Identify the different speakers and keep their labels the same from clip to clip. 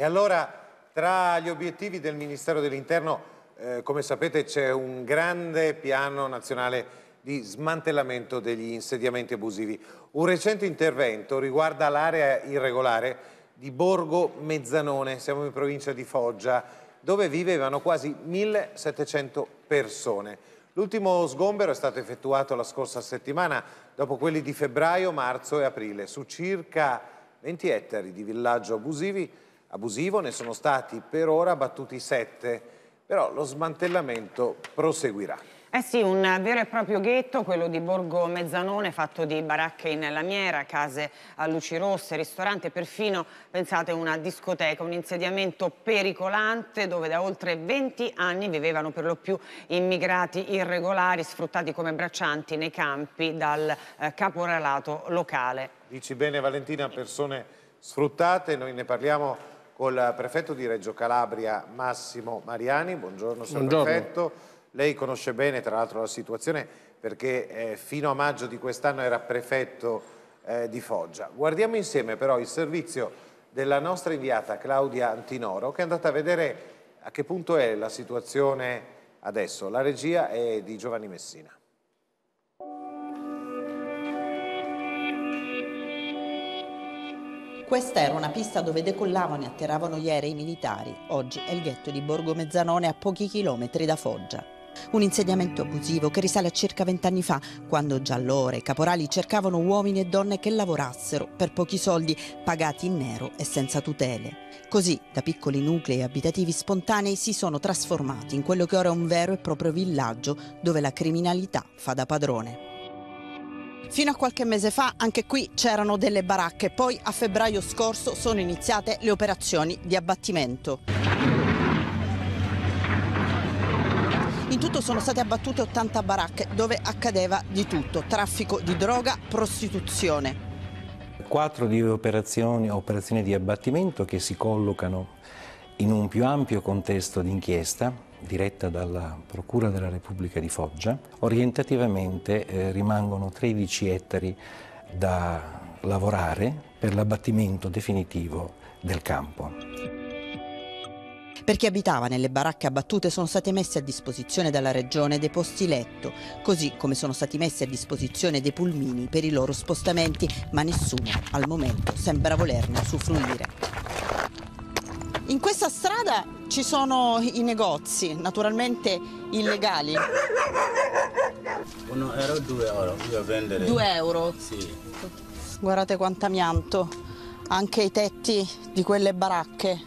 Speaker 1: E allora tra gli obiettivi del Ministero dell'Interno, eh, come sapete, c'è un grande piano nazionale di smantellamento degli insediamenti abusivi. Un recente intervento riguarda l'area irregolare di Borgo Mezzanone, siamo in provincia di Foggia, dove vivevano quasi 1700 persone. L'ultimo sgombero è stato effettuato la scorsa settimana, dopo quelli di febbraio, marzo e aprile, su circa 20 ettari di villaggio abusivi abusivo, ne sono stati per ora battuti sette, però lo smantellamento proseguirà.
Speaker 2: Eh sì, un vero e proprio ghetto, quello di Borgo Mezzanone, fatto di baracche in lamiera, case a luci rosse, ristorante, perfino, pensate, una discoteca, un insediamento pericolante dove da oltre 20 anni vivevano per lo più immigrati irregolari sfruttati come braccianti nei campi dal eh, caporalato locale.
Speaker 1: Dici bene Valentina, persone sfruttate, noi ne parliamo col prefetto di Reggio Calabria Massimo Mariani. Buongiorno, signor Buongiorno. prefetto. Lei conosce bene tra l'altro la situazione perché eh, fino a maggio di quest'anno era prefetto eh, di Foggia. Guardiamo insieme però il servizio della nostra inviata Claudia Antinoro che è andata a vedere a che punto è la situazione adesso. La regia è di Giovanni Messina.
Speaker 3: Questa era una pista dove decollavano e atterravano gli aerei militari. Oggi è il ghetto di Borgo Mezzanone a pochi chilometri da Foggia. Un insediamento abusivo che risale a circa vent'anni fa, quando già allora i caporali cercavano uomini e donne che lavorassero per pochi soldi, pagati in nero e senza tutele. Così, da piccoli nuclei abitativi spontanei, si sono trasformati in quello che ora è un vero e proprio villaggio dove la criminalità fa da padrone. Fino a qualche mese fa anche qui c'erano delle baracche, poi a febbraio scorso sono iniziate le operazioni di abbattimento. In tutto sono state abbattute 80 baracche dove accadeva di tutto, traffico di droga, prostituzione.
Speaker 1: Quattro di operazioni, operazioni di abbattimento che si collocano in un più ampio contesto d'inchiesta diretta dalla
Speaker 4: Procura della Repubblica di Foggia. Orientativamente eh, rimangono 13 ettari da lavorare per l'abbattimento definitivo del campo.
Speaker 3: Per chi abitava nelle baracche abbattute sono state messe a disposizione dalla regione dei posti letto, così come sono stati messi a disposizione dei pulmini per i loro spostamenti, ma nessuno al momento sembra volerne usufruire. In questa strada ci sono i negozi, naturalmente illegali.
Speaker 2: 1 euro, due euro, io vendere. Due euro?
Speaker 3: Sì. Guardate quanto amianto, anche i tetti di quelle baracche.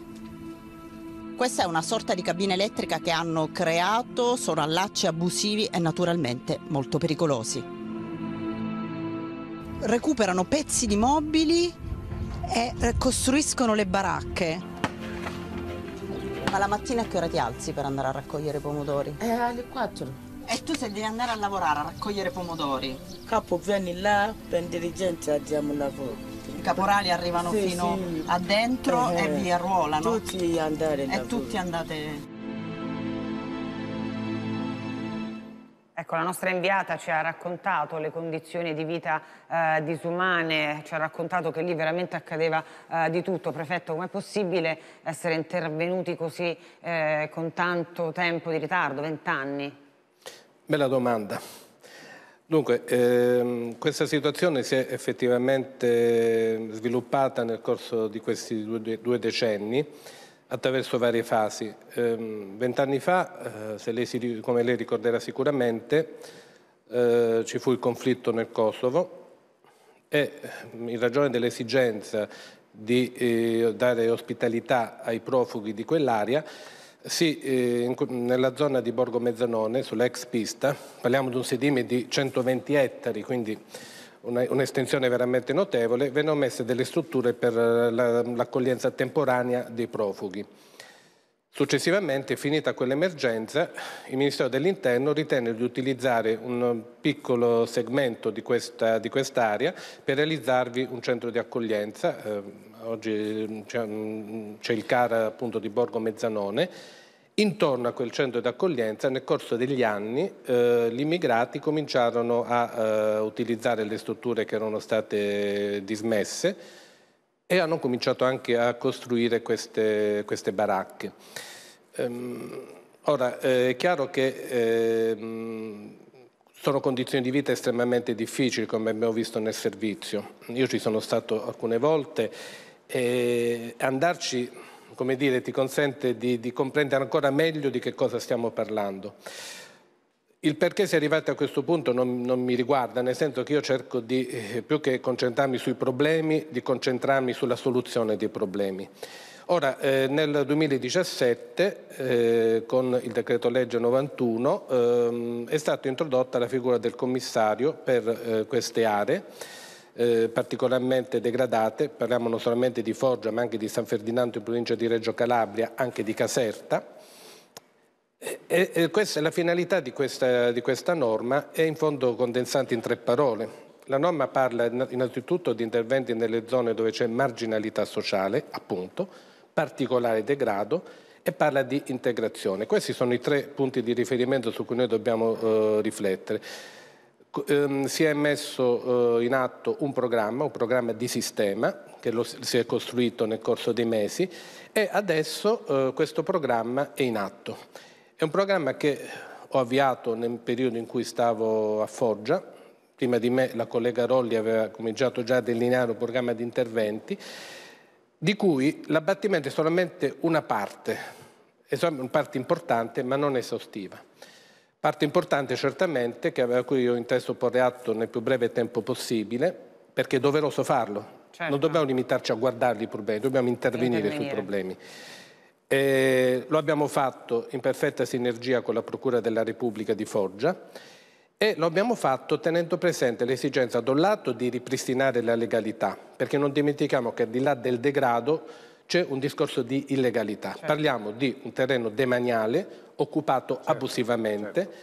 Speaker 3: Questa è una sorta di cabina elettrica che hanno creato, sono allacci abusivi e naturalmente molto pericolosi. Recuperano pezzi di mobili e costruiscono le baracche. Ma la mattina a che ora ti alzi per andare a raccogliere i pomodori? Eh, alle 4. E tu se devi andare a lavorare a raccogliere pomodori? Capo, vieni là, per andiamo diamo lavoro. I caporali arrivano sì, fino sì. a dentro eh, e vi arruolano. Tutti andare. E tutti andate.
Speaker 2: Ecco, la nostra inviata ci ha raccontato le condizioni di vita eh, disumane, ci ha raccontato che lì veramente accadeva eh, di tutto. Prefetto, com'è possibile essere intervenuti così eh, con tanto tempo di ritardo, vent'anni?
Speaker 4: Bella domanda. Dunque, ehm, questa situazione si è effettivamente sviluppata nel corso di questi due, due decenni attraverso varie fasi. Ehm, vent'anni fa, eh, lei, come lei ricorderà sicuramente, eh, ci fu il conflitto nel Kosovo e in ragione dell'esigenza di eh, dare ospitalità ai profughi di quell'area, sì, nella zona di Borgo Mezzanone, sull'ex pista, parliamo di un sedime di 120 ettari, quindi un'estensione veramente notevole, vennero messe delle strutture per eh, l'accoglienza temporanea dei profughi. Successivamente, finita quell'emergenza, il Ministero dell'Interno ritenne di utilizzare un piccolo segmento di, questa, di quest'area per realizzarvi un centro di accoglienza. Eh, oggi eh, mm, c'è il CAR appunto, di Borgo Mezzanone Intorno a quel centro d'accoglienza nel corso degli anni eh, gli immigrati cominciarono a eh, utilizzare le strutture che erano state dismesse e hanno cominciato anche a costruire queste, queste baracche. Ehm, ora, eh, è chiaro che ehm, sono condizioni di vita estremamente difficili, come abbiamo visto nel servizio. Io ci sono stato alcune volte e andarci come dire, ti consente di, di comprendere ancora meglio di che cosa stiamo parlando. Il perché si è arrivati a questo punto non, non, mi riguarda, nel senso che io cerco di, eh, più che concentrarmi sui problemi, di concentrarmi sulla soluzione dei problemi. Ora, eh, nel 2017, eh, con il decreto legge 91, ehm, è stata introdotta la figura del commissario per eh, queste aree, eh, particolarmente degradate, parliamo non solamente di Foggia ma anche di San Ferdinando in provincia di Reggio Calabria, anche di Caserta. E, e questa, la finalità di questa, di questa norma è in fondo condensata in tre parole. La norma parla innanzitutto di interventi nelle zone dove c'è marginalità sociale, appunto, particolare degrado e parla di integrazione. Questi sono i tre punti di riferimento su cui noi dobbiamo eh, riflettere ehm, si è messo eh, in atto un programma, un programma di sistema che lo, si è costruito nel corso dei mesi e adesso eh, questo programma è in atto. È un programma che ho avviato nel periodo in cui stavo a Foggia, prima di me la collega Rolli aveva cominciato già a delineare un programma di interventi, di cui l'abbattimento è solamente una parte, è una parte importante ma non esaustiva. Parte importante certamente che aveva cui io inteso porre atto nel più breve tempo possibile, perché è doveroso farlo. Certo. Non dobbiamo limitarci a guardarli i problemi, dobbiamo intervenire, intervenire. sui problemi. E eh, lo abbiamo fatto in perfetta sinergia con la Procura della Repubblica di Foggia e lo abbiamo fatto tenendo presente l'esigenza da un lato di ripristinare la legalità, perché non dimentichiamo che al di là del degrado c'è un discorso di illegalità. Certo. Parliamo di un terreno demaniale occupato certo. abusivamente certo.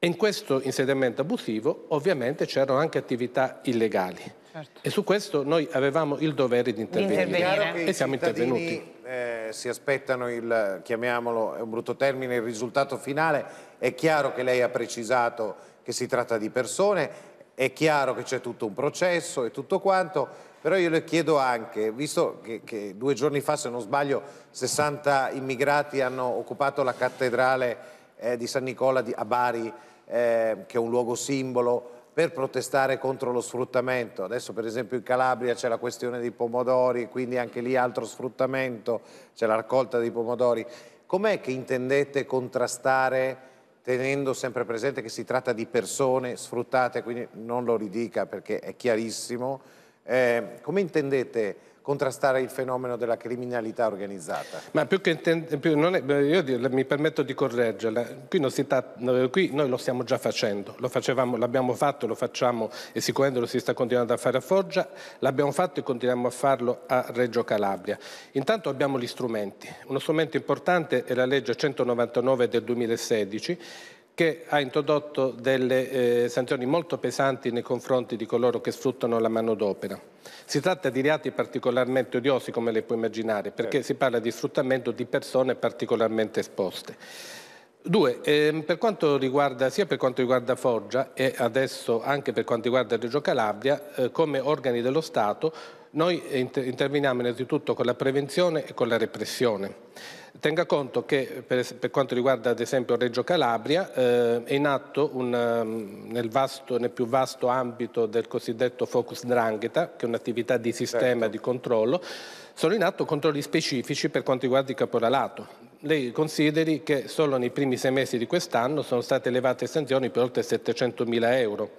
Speaker 4: e in questo insediamento abusivo ovviamente c'erano anche attività illegali. Certo. E su questo noi avevamo il dovere di intervenire, di intervenire. e siamo intervenuti.
Speaker 1: Eh, si aspettano il, chiamiamolo, è un brutto termine, il risultato finale. È chiaro che lei ha precisato che si tratta di persone, è chiaro che c'è tutto un processo e tutto quanto però io le chiedo anche, visto che, che due giorni fa, se non sbaglio, 60 immigrati hanno occupato la cattedrale eh, di San Nicola di, a Bari, eh, che è un luogo simbolo, per protestare contro lo sfruttamento. Adesso per esempio in Calabria c'è la questione dei pomodori, quindi anche lì altro sfruttamento, c'è la raccolta dei pomodori. Com'è che intendete contrastare tenendo sempre presente che si tratta di persone sfruttate, quindi non lo ridica perché è chiarissimo, eh, come intendete contrastare il fenomeno della criminalità organizzata?
Speaker 4: Ma più che intende, più, è, io mi permetto di correggerla, qui, ta, qui, noi lo stiamo già facendo, l'abbiamo fatto, lo facciamo e sicuramente lo si sta continuando a fare a Foggia, l'abbiamo fatto e continuiamo a farlo a Reggio Calabria. Intanto abbiamo gli strumenti, uno strumento importante è la legge 199 del 2016 che ha introdotto delle eh, sanzioni molto pesanti nei confronti di coloro che sfruttano la manodopera. Si tratta di reati particolarmente odiosi, come le puoi immaginare, perché sì. Certo. si parla di sfruttamento di persone particolarmente esposte. Due, eh, per quanto riguarda, sia per quanto riguarda Foggia e adesso anche per quanto riguarda Reggio Calabria, eh, come organi dello Stato, noi interveniamo innanzitutto con la prevenzione e con la repressione tenga conto che per, per, quanto riguarda ad esempio Reggio Calabria eh, è in atto un, ehm, nel, vasto, nel, più vasto ambito del cosiddetto focus drangheta, che è un'attività di sistema certo. di controllo, sono in atto controlli specifici per quanto riguarda il caporalato. Lei consideri che solo nei primi sei mesi di quest'anno sono state elevate sanzioni per oltre 700 mila euro.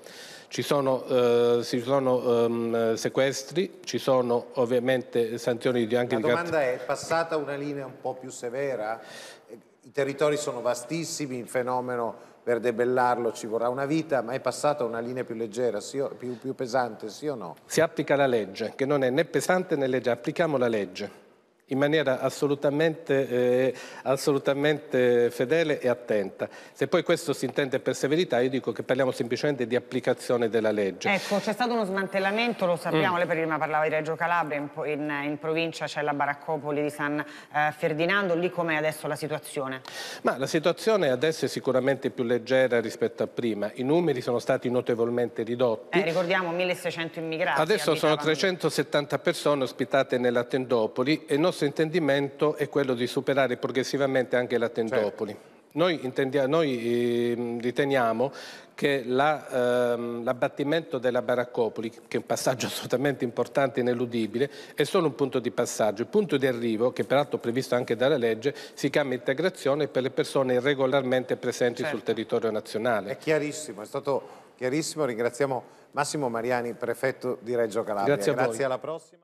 Speaker 4: Ci sono, eh, ci sono ehm, sequestri, ci sono ovviamente sanzioni anche La di... La domanda
Speaker 1: è, è passata una linea un po' più severa? I territori sono vastissimi, il fenomeno per debellarlo ci vorrà una vita, ma è passata una linea più leggera, sì più, più pesante, sì o no?
Speaker 4: Si applica la legge, che non è né pesante né leggera, applichiamo la legge in maniera assolutamente, eh, assolutamente, fedele e attenta. Se poi questo si intende per severità, io dico che parliamo semplicemente di applicazione della legge.
Speaker 2: Ecco, c'è stato uno smantellamento, lo sappiamo, mm. lei prima parlava di Reggio Calabria, in, in, in provincia c'è la baraccopoli di San eh, Ferdinando, lì com'è adesso la situazione?
Speaker 4: Ma la situazione adesso è sicuramente più leggera rispetto a prima, i numeri sono stati notevolmente ridotti. Eh,
Speaker 2: ricordiamo 1600 immigrati. Adesso sono
Speaker 4: 370 persone ospitate nella Tendopoli e non nostro intendimento è quello di superare progressivamente anche la Tendopoli. Certo. Noi, noi ehm, riteniamo che l'abbattimento la, ehm, della baraccopoli, che è un passaggio assolutamente importante e ineludibile, è solo un punto di passaggio. Il punto di arrivo, che peraltro è previsto anche dalla legge, si chiama integrazione per le persone irregolarmente presenti certo. sul territorio
Speaker 1: nazionale. È chiarissimo, è stato chiarissimo. Ringraziamo Massimo Mariani, prefetto di Reggio Calabria. Grazie, Grazie alla prossima.